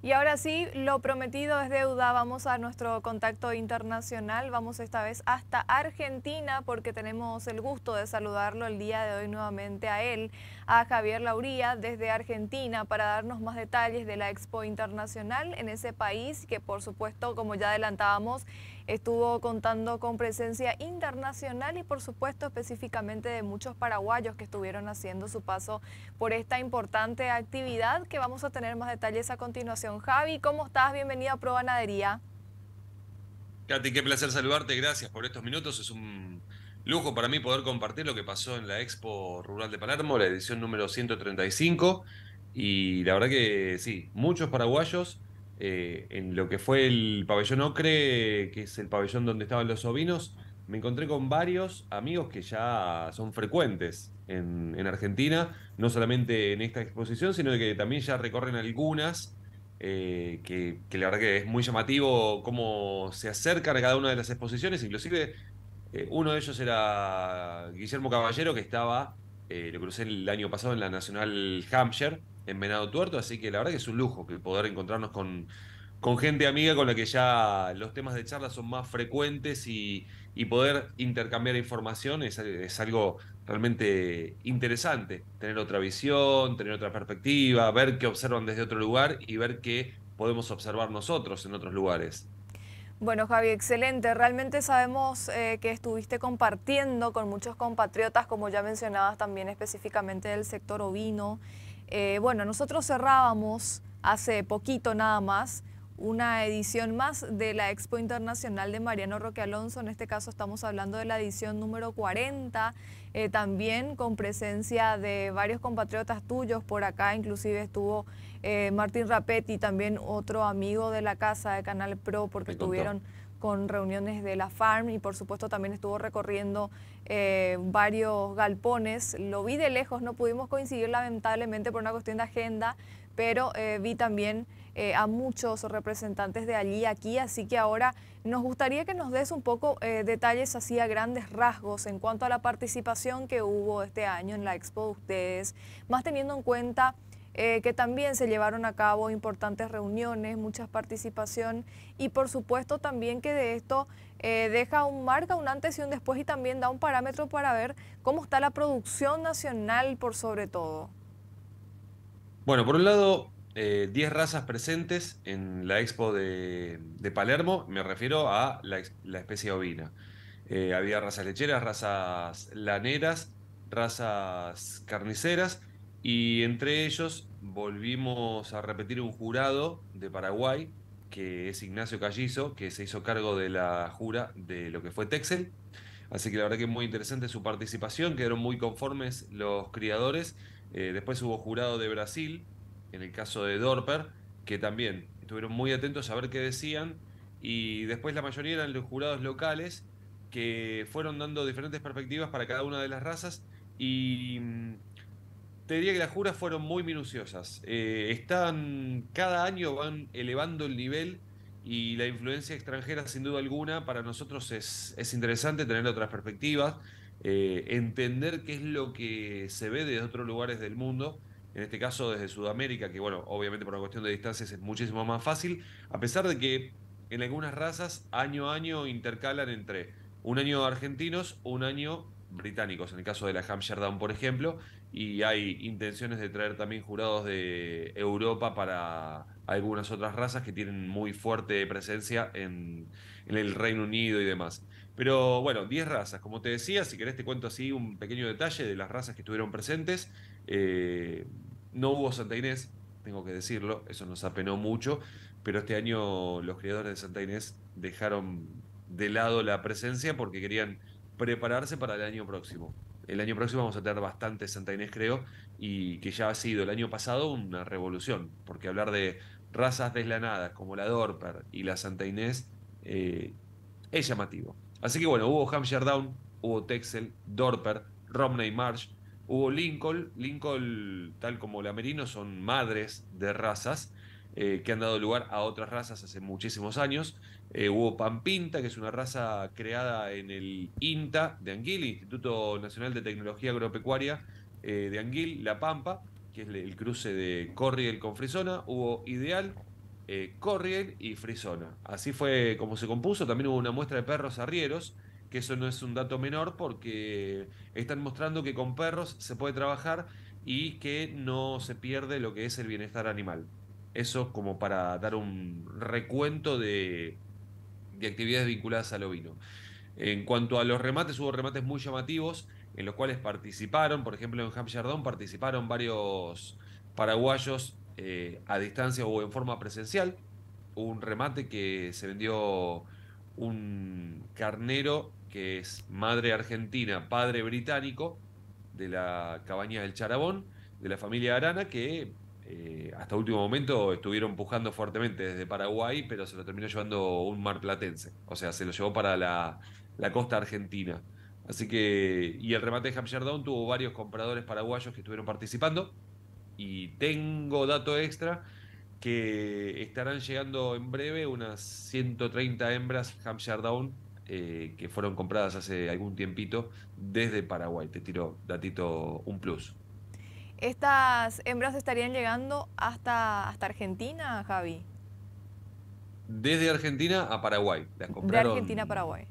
Y ahora sí, lo prometido es deuda. Vamos a nuestro contacto internacional. Vamos esta vez hasta Argentina porque tenemos el gusto de saludarlo el día de hoy nuevamente a él, a Javier Lauría desde Argentina para darnos más detalles de la Expo Internacional en ese país que por supuesto, como ya adelantábamos, estuvo contando con presencia internacional y por supuesto específicamente de muchos paraguayos que estuvieron haciendo su paso por esta importante actividad que vamos a tener más detalles a continuación. Javi, ¿cómo estás? Bienvenido a Pro Ganadería. Katy, qué placer saludarte, gracias por estos minutos. Es un lujo para mí poder compartir lo que pasó en la Expo Rural de Palermo, la edición número 135. Y la verdad que sí, muchos paraguayos eh, en lo que fue el pabellón Ocre, que es el pabellón donde estaban los ovinos, me encontré con varios amigos que ya son frecuentes en, Argentina, no solamente en esta exposición, sino que también ya recorren algunas. Eh, que, la verdad que es muy llamativo cómo se acercan a cada una de las exposiciones, inclusive eh, uno de ellos era Guillermo Caballero, que estaba, lo crucé el año pasado en la Nacional Hampshire, en Venado Tuerto, así que la verdad que es un lujo que poder encontrarnos con, gente amiga con la que ya los temas de charla son más frecuentes y, poder intercambiar información es, algo realmente interesante. Tener otra visión, tener otra perspectiva, ver qué observan desde otro lugar y ver qué podemos observar nosotros en otros lugares. Bueno, Javi, excelente. Realmente sabemos eh, que estuviste compartiendo con muchos compatriotas, como ya mencionabas también específicamente del sector ovino. Eh, bueno, nosotros cerrábamos hace poquito nada más una edición más de la Expo Internacional de Mariano Roque Alonso. En este caso estamos hablando de la edición número 40, eh, también con presencia de varios compatriotas tuyos por acá, inclusive estuvo eh, Martín Rapetti, también otro amigo de la casa de Canal Pro, porque tuvieron con reuniones de la FARM y por supuesto también estuvo recorriendo eh, varios galpones. Lo vi de lejos, no pudimos coincidir lamentablemente por una cuestión de agenda, pero eh, vi también eh, a muchos representantes de allí aquí, así que ahora nos gustaría que nos des un poco detalles así a grandes rasgos en cuanto a la participación que hubo este año en la Expo de ustedes, más teniendo en cuenta eh, que también se llevaron a cabo importantes reuniones, mucha participación y por supuesto también que de esto eh, deja un marca, un antes y un después y también da un parámetro para ver cómo está la producción nacional por sobre todo. Bueno, por un lado, 10 eh, razas presentes en la expo de, Palermo, me refiero a la, la especie ovina. había razas lecheras, razas laneras, razas carniceras, y entre ellos volvimos a repetir un jurado de Paraguay, que es Ignacio Callizo, que se hizo cargo de la jura de lo que fue Texel. Así que la verdad que es muy interesante su participación, quedaron muy conformes los criadores. Eh, después hubo jurado de Brasil, en el caso de Dorper, que también estuvieron muy atentos a ver qué decían. Y después la mayoría eran los jurados locales que fueron dando diferentes perspectivas para cada una de las razas. Y mm, te diría que las juras fueron muy minuciosas. Eh, están, cada año van elevando el nivel y la influencia extranjera, sin duda alguna, para nosotros es, interesante tener otras perspectivas, eh, entender qué es lo que se ve desde otros lugares del mundo. En este caso, desde Sudamérica, que, bueno, obviamente por la cuestión de distancias es muchísimo más fácil, a pesar de que en algunas razas año a año intercalan entre un año argentinos, un año británicos, en el caso de la Hampshire Down, por ejemplo, y hay intenciones de traer también jurados de Europa para algunas otras razas que tienen muy fuerte presencia en, el Reino Unido y demás. Pero bueno, 10 razas, como te decía, si querés te cuento así un pequeño detalle de las razas que estuvieron presentes. Eh, no hubo Santa Inés, tengo que decirlo, eso nos apenó mucho, pero este año los criadores de Santa Inés dejaron de lado la presencia porque querían prepararse para el año próximo. El año próximo vamos a tener bastante Santa Inés, creo, y que ya ha sido el año pasado una revolución, porque hablar de razas deslanadas como la Dorper y la Santa Inés eh, es llamativo. Así que bueno, hubo Hampshire Down, hubo Texel, Dorper, Romney Marsh, hubo Lincoln. Lincoln, tal como la Merino, son madres de razas. Eh, que han dado lugar a otras razas hace muchísimos años. Eh, hubo Pampinta, que es una raza creada en el INTA de Anguil, Instituto Nacional de Tecnología Agropecuaria eh, de Anguil, La Pampa, que es el cruce de Corriel con Frisona. Hubo Ideal, Corriel y Frisona. Así fue como se compuso. También hubo una muestra de perros arrieros que eso no es un dato menor porque están mostrando que con perros se puede trabajar y que no se pierde lo que es el bienestar animal. Eso como para dar un recuento de, actividades vinculadas al ovino. En cuanto a los remates, hubo remates muy llamativos en los cuales participaron, por ejemplo en Hampshire Down participaron varios paraguayos eh, a distancia o en forma presencial. Hubo un remate que se vendió un carnero que es madre argentina, padre británico, de la cabaña del Charabón, de la familia Arana, que eh, hasta último momento estuvieron pujando fuertemente desde Paraguay, pero se lo terminó llevando un mar platense. O sea, se lo llevó para la, costa argentina. Así que, y el remate de Hampshire Down tuvo varios compradores paraguayos que estuvieron participando. Y tengo dato extra que estarán llegando en breve unas 130 hembras Hampshire Down eh, que fueron compradas hace algún tiempito desde Paraguay. Te tiro datito un plus. ¿Estas hembras estarían llegando hasta, hasta Argentina, Javi? Desde Argentina a Paraguay. Las compraron, de Argentina a Paraguay.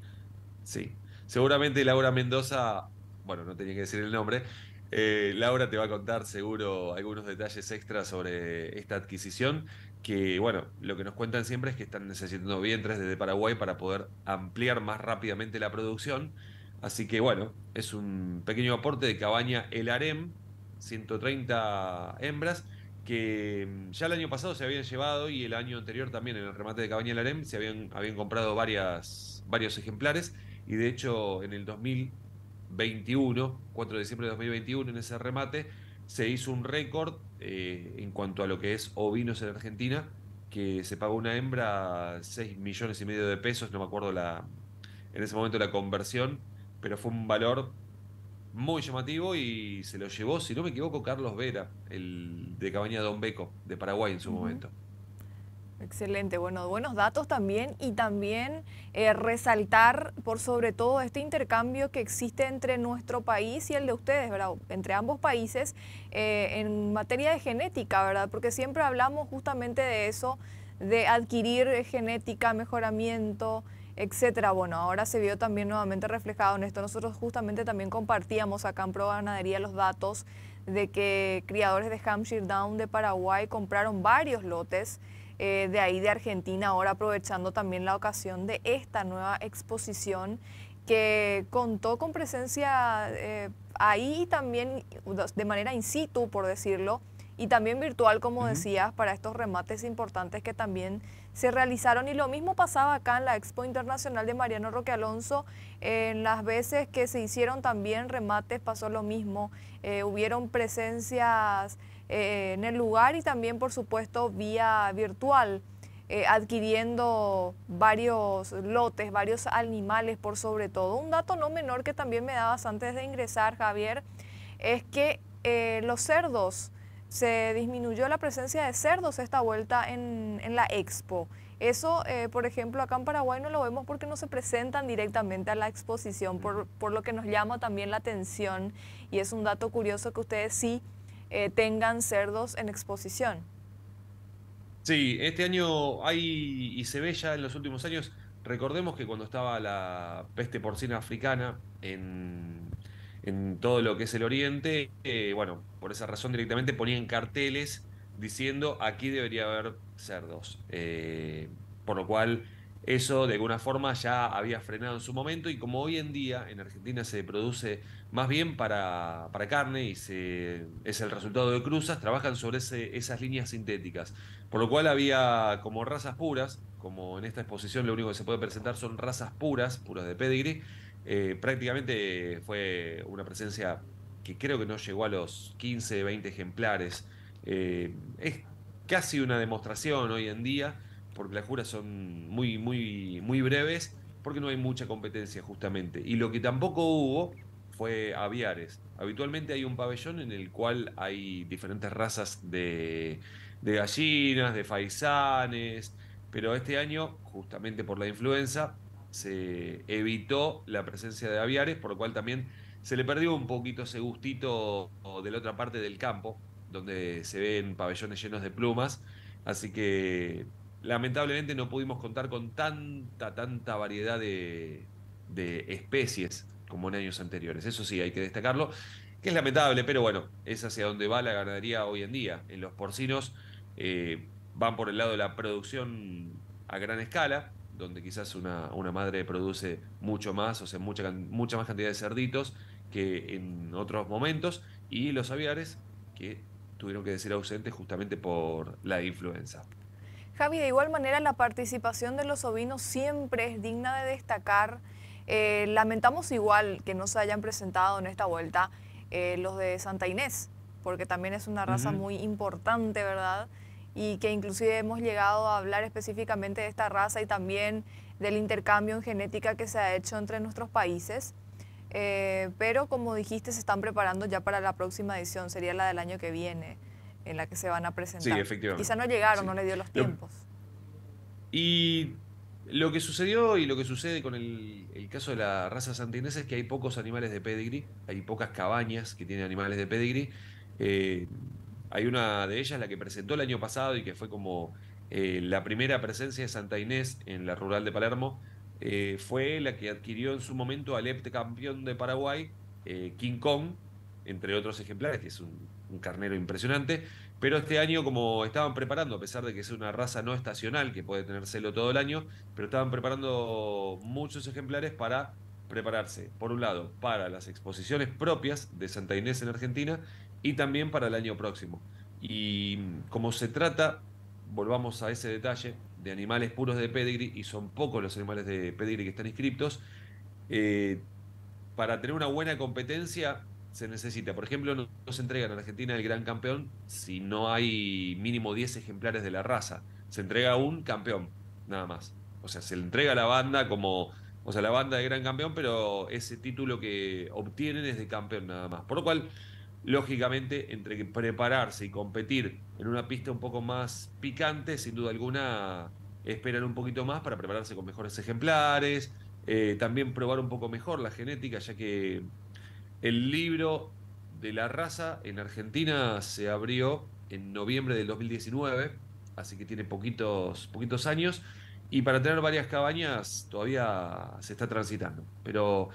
Sí. Seguramente Laura Mendoza, bueno, no tenía que decir el nombre, eh, Laura te va a contar seguro algunos detalles extras sobre esta adquisición, que bueno, lo que nos cuentan siempre es que están necesitando vientres desde Paraguay para poder ampliar más rápidamente la producción. Así que bueno, es un pequeño aporte de cabaña El Harem, 130 hembras que mm, ya el año pasado se habían llevado y el año anterior también en el remate de Cabaña Larem se habían, habían comprado varias, varios ejemplares y de hecho en el 2021, 4 de diciembre de 2021 en ese remate se hizo un récord eh, en cuanto a lo que es ovinos en Argentina que se pagó una hembra 6 millones y medio de pesos, no me acuerdo la, en ese momento la conversión, pero fue un valor muy llamativo y se lo llevó, si no me equivoco, Carlos Vera, el de Cabaña Don Beco, de Paraguay en su momento. Excelente, bueno, buenos datos también y también eh, resaltar por sobre todo este intercambio que existe entre nuestro país y el de ustedes, ¿verdad? Entre ambos países eh, en materia de genética, ¿verdad? Porque siempre hablamos justamente de eso, de adquirir genética, mejoramiento, etcétera. Bueno, ahora se vio también nuevamente reflejado en esto. Nosotros justamente también compartíamos acá en Pro Ganadería los datos de que criadores de Hampshire Down de Paraguay compraron varios lotes eh, de ahí de Argentina, ahora aprovechando también la ocasión de esta nueva exposición que contó con presencia eh, ahí también de manera in situ, por decirlo, y también virtual, como decías, para estos remates importantes que también se realizaron. Y lo mismo pasaba acá en la Expo Internacional de Mariano Roque Alonso. en las veces que se hicieron también remates pasó lo mismo. Eh, hubieron presencias eh, en el lugar y también, por supuesto, vía virtual. Eh, adquiriendo varios lotes, varios animales por sobre todo. Un dato no menor que también me dabas antes de ingresar, Javier, es que los cerdos se disminuyó la presencia de cerdos esta vuelta en, la expo. Eso, eh, por ejemplo, acá en Paraguay no lo vemos porque no se presentan directamente a la exposición, por, lo que nos llama también la atención y es un dato curioso que ustedes sí eh, tengan cerdos en exposición. Sí, este año hay y se ve ya en los últimos años. Recordemos que cuando estaba la peste porcina africana en en todo lo que es el oriente, eh, bueno, por esa razón directamente ponían carteles diciendo aquí debería haber cerdos. Eh, por lo cual eso de alguna forma ya había frenado en su momento y como hoy en día en Argentina se produce más bien para, carne y se, es el resultado de cruzas, trabajan sobre esas líneas sintéticas. Por lo cual había como razas puras, como en esta exposición lo único que se puede presentar son razas puras, puras de pedigree, eh, prácticamente fue una presencia que creo que no llegó a los 15, 20 ejemplares. Eh, es casi una demostración hoy en día, porque las juras son muy, muy, muy breves, porque no hay mucha competencia justamente. Y lo que tampoco hubo fue aviares. Habitualmente hay un pabellón en el cual hay diferentes razas de, de gallinas, de faisanes, pero este año, justamente por la influenza, se evitó la presencia de aviares, por lo cual también se le perdió un poquito ese gustito de la otra parte del campo, donde se ven pabellones llenos de plumas. Así que lamentablemente no pudimos contar con tanta, tanta variedad de, de especies como en años anteriores. Eso sí, hay que destacarlo, que es lamentable, pero bueno, es hacia donde va la ganadería hoy en día. En los porcinos eh, van por el lado de la producción a gran escala, donde quizás una, madre produce mucho más, o sea, mucha, mucha más cantidad de cerditos que en otros momentos, y los aviares que tuvieron que decir ausentes justamente por la influenza. Javi, de igual manera la participación de los ovinos siempre es digna de destacar. Eh, lamentamos igual que no se hayan presentado en esta vuelta eh, los de Santa Inés, porque también es una raza muy importante, ¿verdad? y que inclusive hemos llegado a hablar específicamente de esta raza y también del intercambio en genética que se ha hecho entre nuestros países. Eh, pero como dijiste, se están preparando ya para la próxima edición, sería la del año que viene, en la que se van a presentar. Sí, efectivamente. Quizá no llegaron, no le dio los tiempos. y lo que sucedió y lo que sucede con el, caso de la raza santinesa es que hay pocos animales de pedigree, hay pocas cabañas que tienen animales de pedigree. Eh, hay una de ellas, la que presentó el año pasado y que fue como eh, la primera presencia de Santa Inés en la rural de Palermo, eh, fue la que adquirió en su momento al EPT campeón de Paraguay, eh, King Kong, entre otros ejemplares, que es un, un, carnero impresionante. Pero este año, como estaban preparando, a pesar de que es una raza no estacional que puede tener todo el año, pero estaban preparando muchos ejemplares para prepararse, por un lado, para las exposiciones propias de Santa Inés en Argentina y también para el año próximo. Y mm, como se trata, volvamos a ese detalle, de animales puros de pedigree, y son pocos los animales de pedigree que están inscriptos, eh, para tener una buena competencia se necesita, por ejemplo, no, se entrega en Argentina el gran campeón si no hay mínimo 10 ejemplares de la raza, se entrega un campeón, nada más. O sea, se le entrega a la banda como o sea, la banda de gran campeón, pero ese título que obtienen es de campeón nada más. Por lo cual, lógicamente, entre prepararse y competir en una pista un poco más picante, sin duda alguna, esperar un poquito más para prepararse con mejores ejemplares, eh, también probar un poco mejor la genética, ya que el libro de la raza en Argentina se abrió en noviembre del 2019, así que tiene poquitos, poquitos años, y para tener varias cabañas todavía se está transitando, pero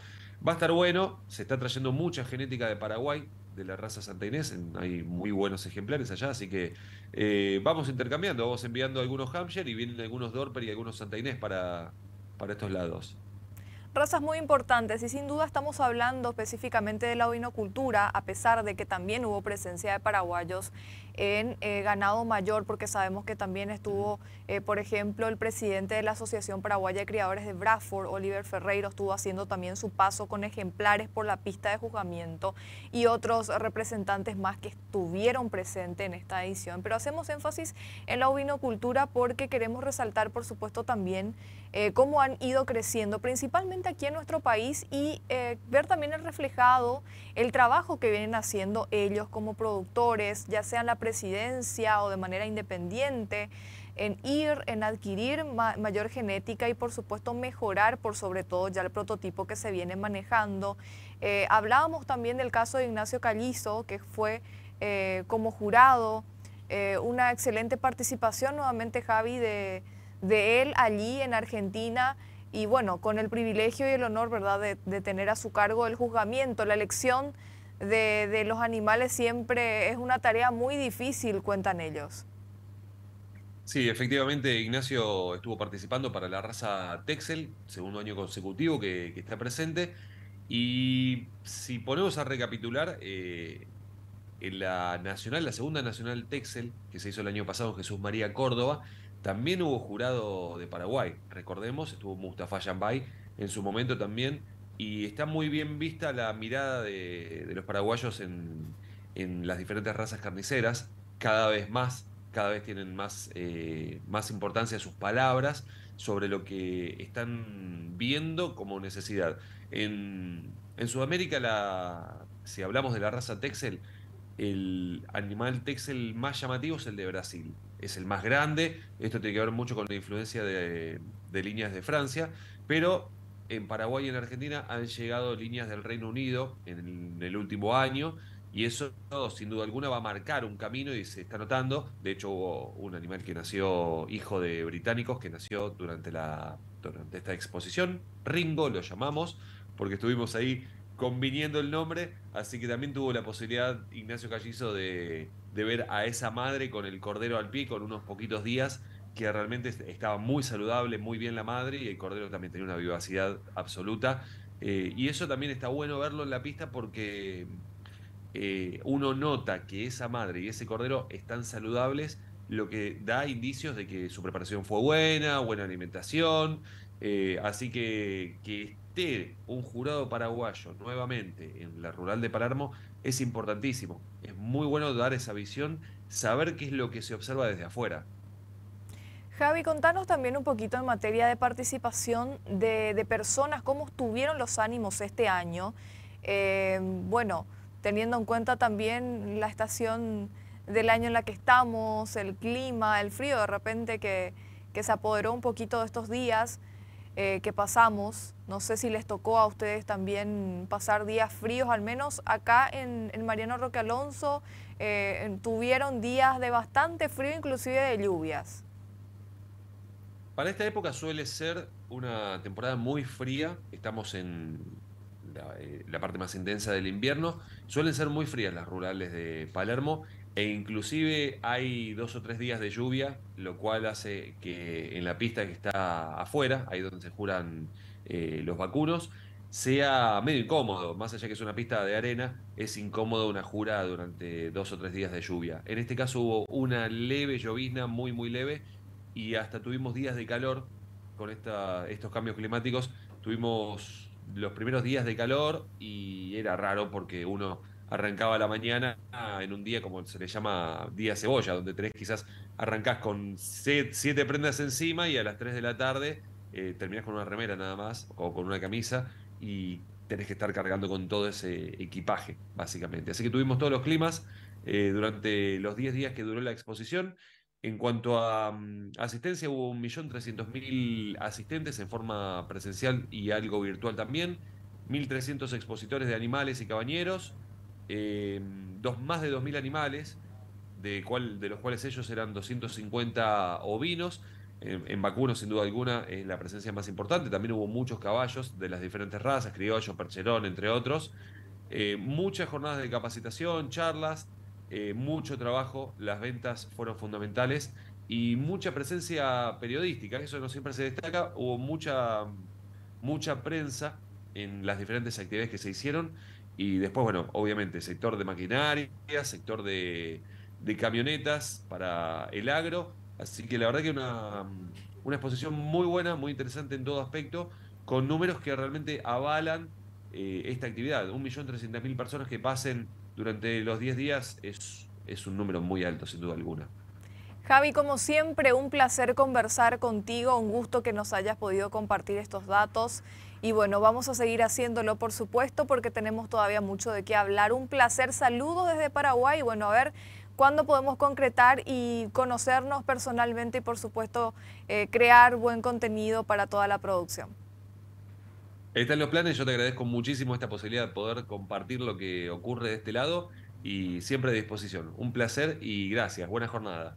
va a estar bueno, se está trayendo mucha genética de Paraguay, de la raza Santa Inés. Hay muy buenos ejemplares allá, así que eh, vamos intercambiando, vamos enviando algunos Hampshire y vienen algunos Dorper y algunos Santa Inés para, para estos lados razas muy importantes y sin duda estamos hablando específicamente de la ovinocultura, a pesar de que también hubo presencia de paraguayos en eh, ganado mayor, porque sabemos que también estuvo, eh, por ejemplo, el presidente de la Asociación Paraguaya de Criadores de Bradford, Oliver Ferreiro, estuvo haciendo también su paso con ejemplares por la pista de juzgamiento y otros representantes más que estuvieron presentes en esta edición. Pero hacemos énfasis en la ovinocultura porque queremos resaltar, por supuesto, también eh, cómo han ido creciendo, principalmente aquí en nuestro país, y eh, ver también el reflejado el trabajo que vienen haciendo ellos como productores, ya sea en la presidencia o de manera independiente, en ir, en adquirir mayor genética y por supuesto mejorar por sobre todo ya el prototipo que se viene manejando. Eh, hablábamos también del caso de Ignacio Calizo, que fue como jurado, una excelente participación nuevamente Javi de de él allí en Argentina y bueno, con el privilegio y el honor, ¿verdad?, de, tener a su cargo el juzgamiento, la elección de, los animales siempre es una tarea muy difícil, cuentan ellos. Sí, efectivamente Ignacio estuvo participando para la raza Texel, segundo año consecutivo que, está presente, y si ponemos a recapitular, eh, en la nacional, la segunda nacional Texel, que se hizo el año pasado Jesús María Córdoba, también hubo jurado de Paraguay, recordemos, estuvo Mustafa Yambay en su momento también, y está muy bien vista la mirada de, los paraguayos en, las diferentes razas carniceras, cada vez más, cada vez tienen más, eh, más importancia sus palabras sobre lo que están viendo como necesidad. En, en Sudamérica, la, si hablamos de la raza Texel, el animal Texel más llamativo es el de Brasil es el más grande. Esto tiene que ver mucho con la influencia de, líneas de Francia, pero en Paraguay y en Argentina han llegado líneas del Reino Unido en el último año y eso sin duda alguna va a marcar un camino y se está notando. De hecho hubo un animal que nació hijo de británicos que nació durante, la, durante esta exposición. Ringo lo llamamos porque estuvimos ahí conviniendo el nombre, así que también tuvo la posibilidad Ignacio Callizo de, ver a esa madre con el cordero al pie, con unos poquitos días, que realmente estaba muy saludable, muy bien la madre, y el cordero también tenía una vivacidad absoluta. Eh, y eso también está bueno verlo en la pista porque eh, uno nota que esa madre y ese cordero están saludables, lo que da indicios de que su preparación fue buena, buena alimentación, eh, así que, que un jurado paraguayo nuevamente en la rural de Palermo es importantísimo. Es muy bueno dar esa visión, saber qué es lo que se observa desde afuera. Javi, contanos también un poquito en materia de participación de, personas, cómo estuvieron los ánimos este año. Eh, bueno, teniendo en cuenta también la estación del año en la que estamos, el clima, el frío de repente que se apoderó un poquito de estos días. Eh, que pasamos. No sé si les tocó a ustedes también pasar días fríos, al menos acá en, Mariano Roque Alonso eh, tuvieron días de bastante frío, inclusive de lluvias. Para esta época suele ser una temporada muy fría, estamos en la eh, parte más intensa del invierno, suelen ser muy frías las rurales de Palermo e inclusive hay dos o tres días de lluvia, lo cual hace que en la pista que está afuera, ahí donde se juran eh, los vacunos, sea medio incómodo, más allá que es una pista de arena, es incómodo una jura durante dos o tres días de lluvia. En este caso hubo una leve llovizna, muy muy leve, y hasta tuvimos días de calor con esta, estos cambios climáticos. Tuvimos los primeros días de calor y era raro porque uno arrancaba la mañana ah, en un día como se le llama día cebolla, donde tenés quizás arrancás con siete prendas encima y a las 3 de la tarde eh, terminás con una remera nada más o con una camisa y tenés que estar cargando con todo ese equipaje, básicamente. Así que tuvimos todos los climas eh, durante los 10 días que duró la exposición. En cuanto a mm, asistencia, hubo 1.300.000 asistentes en forma presencial y algo virtual también, 1.300 expositores de animales y cabañeros, eh, dos, más de 2.000 animales, de, de los cuales ellos eran 250 ovinos. En, vacuno vacunos, sin duda alguna, es la presencia más importante. También hubo muchos caballos de las diferentes razas, criollos, percherón, entre otros. Eh, muchas jornadas de capacitación, charlas, eh, mucho trabajo, las ventas fueron fundamentales y mucha presencia periodística, eso no siempre se destaca, hubo mucha, mucha prensa en las diferentes actividades que se hicieron y después, bueno, obviamente, sector de maquinaria, sector de, camionetas para el agro. Así que la verdad que una, una exposición muy buena, muy interesante en todo aspecto, con números que realmente avalan eh, esta actividad. Un millón mil personas que pasen durante los 10 días es, es un número muy alto, sin duda alguna. Javi, como siempre, un placer conversar contigo, un gusto que nos hayas podido compartir estos datos y bueno, vamos a seguir haciéndolo, por supuesto, porque tenemos todavía mucho de qué hablar. Un placer, saludos desde Paraguay. Bueno, a ver cuándo podemos concretar y conocernos personalmente y, por supuesto, eh, crear buen contenido para toda la producción. Ahí están los planes, yo te agradezco muchísimo esta posibilidad de poder compartir lo que ocurre de este lado y siempre a disposición. Un placer y gracias, buena jornada.